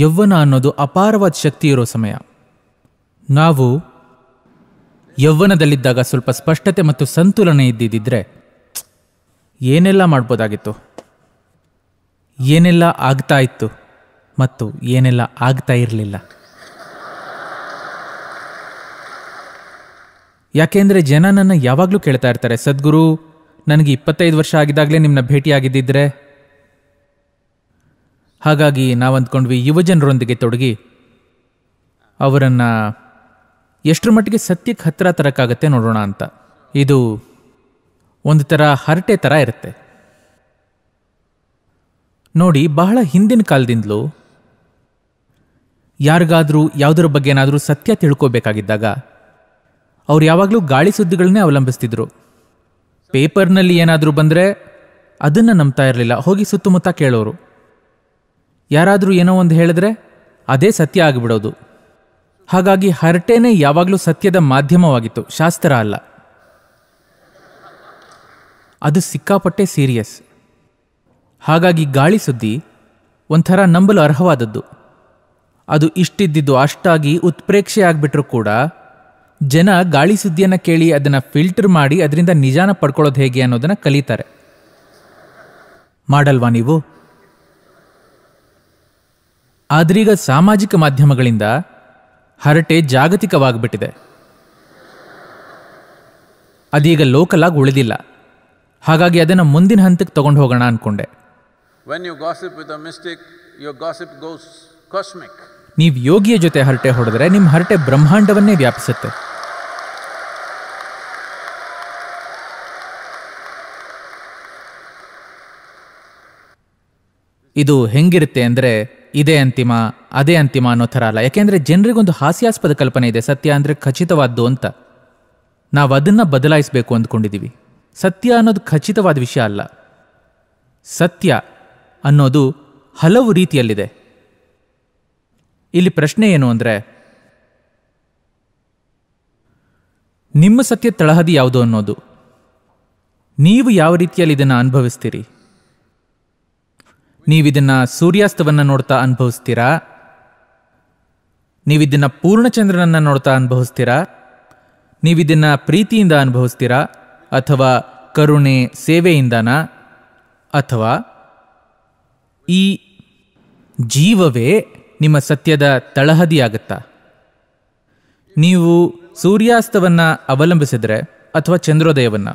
ಯೌವ್ವನ ಅನ್ನೋದು ಅಪಾರವಾದ ಶಕ್ತಿ ಇರೋ ಸಮಯ ನಾವು ಯೌವ್ವನದಲ್ಲಿದ್ದಾಗ ಸ್ವಲ್ಪ ಸ್ಪಷ್ಟತೆ ಮತ್ತು ಸಂತುಲನೆ ಇದ್ದಿದ್ದರೆ ಏನೆಲ್ಲ ಮಾಡ್ಬೋದಾಗಿತ್ತು ಏನೆಲ್ಲ ಆಗ್ತಾ ಇತ್ತು ಮತ್ತು ಏನೆಲ್ಲ ಆಗ್ತಾ ಇರಲಿಲ್ಲ ಯಾಕೆಂದರೆ ಜನ ನನ್ನ ಯಾವಾಗಲೂ ಕೇಳ್ತಾ ಇರ್ತಾರೆ ಸದ್ಗುರು ನನಗೆ ಇಪ್ಪತ್ತೈದು ವರ್ಷ ಆಗಿದ್ದಾಗಲೇ ನಿಮ್ಮನ್ನ ಭೇಟಿಯಾಗಿದ್ದಿದ್ರೆ ಹಾಗಾಗಿ ನಾವು ಅಂದ್ಕೊಂಡ್ವಿ ಯುವಜನರೊಂದಿಗೆ ತೊಡಗಿ ಅವರನ್ನು ಎಷ್ಟರ ಮಟ್ಟಿಗೆ ಸತ್ಯಕ್ಕೆ ಹತ್ತಿರ ತರಕ್ಕಾಗತ್ತೆ ನೋಡೋಣ ಅಂತ ಇದು ಒಂದು ಥರ ಹರಟೆ ಥರ ಇರುತ್ತೆ ನೋಡಿ ಬಹಳ ಹಿಂದಿನ ಕಾಲದಿಂದಲೂ ಯಾರಿಗಾದರೂ ಯಾವುದರ ಬಗ್ಗೆ ಏನಾದರೂ ಸತ್ಯ ತಿಳ್ಕೋಬೇಕಾಗಿದ್ದಾಗ ಅವ್ರು ಯಾವಾಗಲೂ ಗಾಳಿ ಸುದ್ದಿಗಳನ್ನೇ ಅವಲಂಬಿಸ್ತಿದ್ರು ಪೇಪರ್ನಲ್ಲಿ ಏನಾದರೂ ಬಂದರೆ ಅದನ್ನು ನಂಬ್ತಾ ಇರಲಿಲ್ಲ ಹೋಗಿ ಸುತ್ತಮುತ್ತ ಕೇಳೋರು ಯಾರಾದರೂ ಏನೋ ಒಂದು ಹೇಳಿದ್ರೆ ಅದೇ ಸತ್ಯ ಆಗಿಬಿಡೋದು ಹಾಗಾಗಿ ಹರಟೆನೇ ಯಾವಾಗಲೂ ಸತ್ಯದ ಮಾಧ್ಯಮವಾಗಿತ್ತು ಶಾಸ್ತ್ರ ಅಲ್ಲ ಅದು ಸಿಕ್ಕಾಪಟ್ಟೆ ಸೀರಿಯಸ್ ಹಾಗಾಗಿ ಗಾಳಿ ಸುದ್ದಿ ಒಂಥರ ನಂಬಲು ಅರ್ಹವಾದದ್ದು ಅದು ಇಷ್ಟಿದ್ದಿದ್ದು ಅಷ್ಟಾಗಿ ಉತ್ಪ್ರೇಕ್ಷೆ ಆಗಿಬಿಟ್ರೂ ಕೂಡ ಜನ ಗಾಳಿ ಸುದ್ದಿಯನ್ನು ಕೇಳಿ ಅದನ್ನು ಫಿಲ್ಟರ್ ಮಾಡಿ ಅದರಿಂದ ನಿಜಾನ ಪಡ್ಕೊಳ್ಳೋದು ಹೇಗೆ ಅನ್ನೋದನ್ನು ಕಲಿತಾರೆ ಮಾಡಲ್ವಾ ನೀವು ಆದ್ರೀಗ ಸಾಮಾಜಿಕ ಮಾಧ್ಯಮಗಳಿಂದ ಹರಟೆ ಜಾಗತಿಕವಾಗಿಬಿಟ್ಟಿದೆ ಅದೀಗ ಲೋಕಲಾಗಿ ಉಳಿದಿಲ್ಲ ಹಾಗಾಗಿ ಅದನ್ನು ಮುಂದಿನ ಹಂತಕ್ಕೆ ತಗೊಂಡು ಹೋಗೋಣ ಅನ್ಕೊಂಡೆ ನೀವು ಯೋಗಿಯ ಜೊತೆ ಹರಟೆ ಹೊಡೆದ್ರೆ ನಿಮ್ಮ ಹರಟೆ ಬ್ರಹ್ಮಾಂಡವನ್ನೇ ವ್ಯಾಪಿಸುತ್ತೆ ಇದು ಹೆಂಗಿರುತ್ತೆ ಅಂದರೆ ಇದೇ ಅಂತಿಮ ಅದೇ ಅಂತಿಮ ಅನ್ನೋ ಥರ ಅಲ್ಲ ಯಾಕೆಂದರೆ ಜನರಿಗೊಂದು ಹಾಸ್ಯಾಸ್ಪದ ಕಲ್ಪನೆ ಇದೆ ಸತ್ಯ ಅಂದರೆ ಖಚಿತವಾದ್ದು ಅಂತ ನಾವು ಅದನ್ನು ಬದಲಾಯಿಸಬೇಕು ಅಂದ್ಕೊಂಡಿದ್ದೀವಿ ಸತ್ಯ ಅನ್ನೋದು ಖಚಿತವಾದ ವಿಷಯ ಅಲ್ಲ ಸತ್ಯ ಅನ್ನೋದು ಹಲವು ರೀತಿಯಲ್ಲಿದೆ ಇಲ್ಲಿ ಪ್ರಶ್ನೆ ಏನು ಅಂದರೆ ನಿಮ್ಮ ಸತ್ಯ ತಳಹದಿ ಯಾವುದು ಅನ್ನೋದು ನೀವು ಯಾವ ರೀತಿಯಲ್ಲಿ ಇದನ್ನು ಅನುಭವಿಸ್ತೀರಿ ನೀವಿದನ್ನ ಸೂರ್ಯಾಸ್ತವನ್ನು ನೋಡ್ತಾ ಅನುಭವಿಸ್ತೀರಾ ನೀವಿದನ್ನ ಪೂರ್ಣಚಂದ್ರನನ್ನ ನೋಡ್ತಾ ಅನುಭವಿಸ್ತೀರಾ ನೀವಿದನ್ನ ಪ್ರೀತಿಯಿಂದ ಅನುಭವಿಸ್ತೀರಾ ಅಥವಾ ಕರುಣೆ ಸೇವೆಯಿಂದನಾ ಅಥವಾ ಈ ಜೀವವೇ ನಿಮ್ಮ ಸತ್ಯದ ತಳಹದಿಯಾಗುತ್ತಾ ನೀವು ಸೂರ್ಯಾಸ್ತವನ್ನು ಅವಲಂಬಿಸಿದರೆ ಅಥವಾ ಚಂದ್ರೋದಯವನ್ನು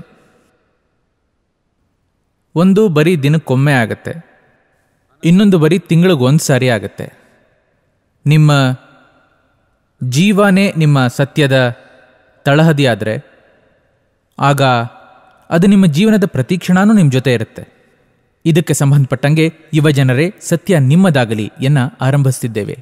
ಒಂದು ಬರೀ ದಿನಕ್ಕೊಮ್ಮೆ ಆಗುತ್ತೆ ಇನ್ನೊಂದು ಬರೀ ತಿಂಗಳಿಗೊಂದು ಸಾರಿ ಆಗುತ್ತೆ ನಿಮ್ಮ ಜೀವನೇ ನಿಮ್ಮ ಸತ್ಯದ ತಳಹದಿಯಾದರೆ ಆಗ ಅದು ನಿಮ್ಮ ಜೀವನದ ಪ್ರತಿ ನಿಮ್ಮ ಜೊತೆ ಇರುತ್ತೆ ಇದಕ್ಕೆ ಸಂಬಂಧಪಟ್ಟಂಗೆ ಯುವಜನರೇ ಸತ್ಯ ನಿಮ್ಮದಾಗಲಿ ಎನ್ನ ಆರಂಭಿಸ್ತಿದ್ದೇವೆ